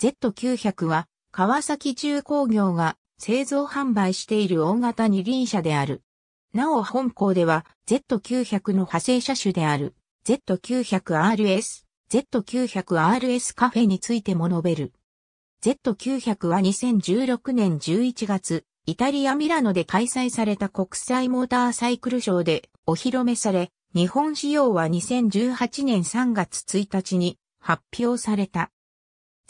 Z900 は川崎重工業が製造販売している大型二輪車である。なお本校では Z900 の派生車種である Z900RS、Z900RS カフェについても述べる。Z900 は2016年11月、イタリア・ミラノで開催された国際モーターサイクルショーでお披露目され、日本仕様は2018年3月1日に発表された。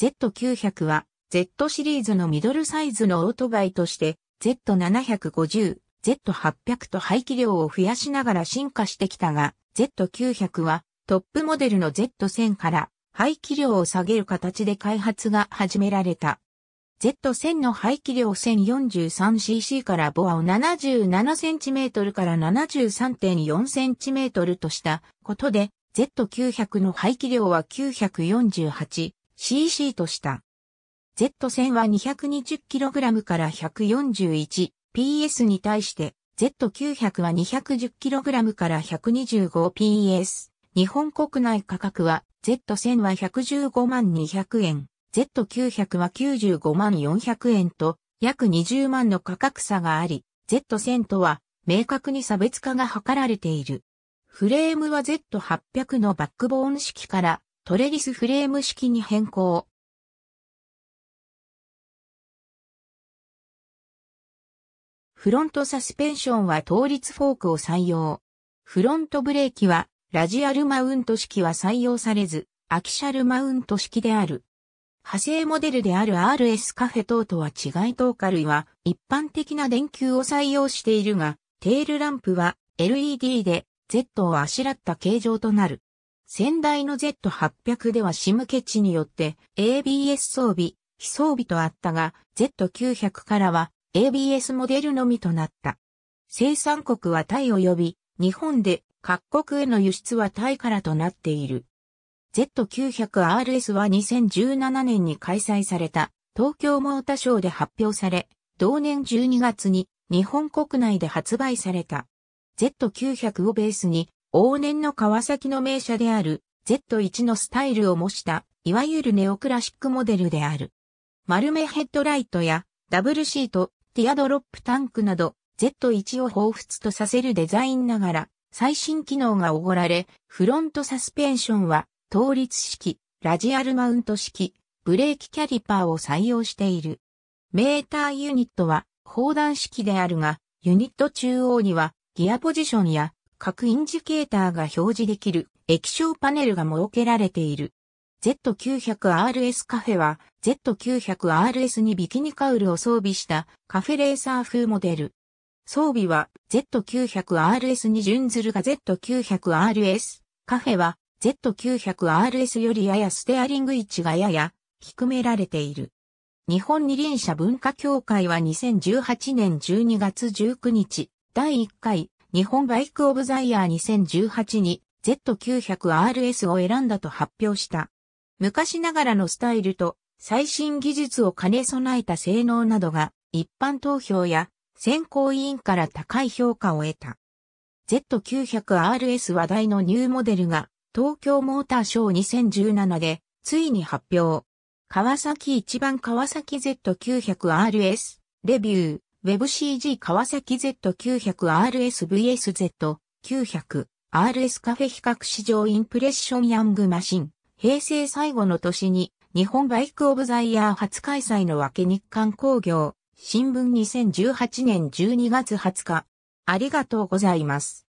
Z900 は Z シリーズのミドルサイズのオートバイとして Z750、Z800 と排気量を増やしながら進化してきたが Z900 はトップモデルの Z1000 から排気量を下げる形で開発が始められた。Z1000 の排気量 1043cc からボアを 77cm から 73.4cm としたことで、Z900 の排気量は9 4 8 CC とした。Z 線は 220kg から 141PS に対して、Z900 は 210kg から 125PS。日本国内価格は Z1000 は115万200円、Z900 は95万400円と約20万の価格差があり、Z1000 とは明確に差別化が図られている。フレームは Z800 のバックボーン式からトレリスフレーム式に変更。フロントサスペンションは倒立フォークを採用。フロントブレーキはラジアルマウント式は採用されず、アキシャルマウント式である。派生モデルである RS カフェ等とは違いトーカ類は一般的な電球を採用しているが、テールランプは LED で Z をあしらった形状となる。先代の Z800 ではシムケチによって ABS 装備、非装備とあったが、Z900 からは ABS モデルのみとなった。生産国はタイ及び、日本で各国への輸出はタイからとなっている。Z900RS は2017年に開催された東京モーターショーで発表され、同年12月に日本国内で発売された。Z900 をベースに往年の川崎の名車である Z1 のスタイルを模した、いわゆるネオクラシックモデルである。丸目ヘッドライトやダブルシート、ティアドロップタンクなど Z1 を彷彿とさせるデザインながら最新機能がおごられ、フロントサスペンションは倒立式、ラジアルマウント式、ブレーキキャリパーを採用している。メーターユニットは砲弾式であるが、ユニット中央にはギアポジションや各インジケーターが表示できる液晶パネルが設けられている。Z900RS カフェは Z900RS にビキニカウルを装備したカフェレーサー風モデル。装備は Z900RS に準ずるが Z900RS カフェは Z900RS よりややステアリング位置がやや低められている。日本二輪車文化協会は2018年12月19日第1回日本バイクオブザイヤー2018に Z900RS を選んだと発表した。昔ながらのスタイルと最新技術を兼ね備えた性能などが一般投票や選考委員から高い評価を得た。Z900RS 話題のニューモデルが東京モーターショー2017でついに発表。川崎一番川崎 Z900RS レビュー WebCG 川崎 Z900RSVSZ900 RS カフェ比較市場インプレッションヤングマシン平成最後の年に日本バイクオブザイヤー初開催のわけ日刊工業新聞2018年12月20日ありがとうございます。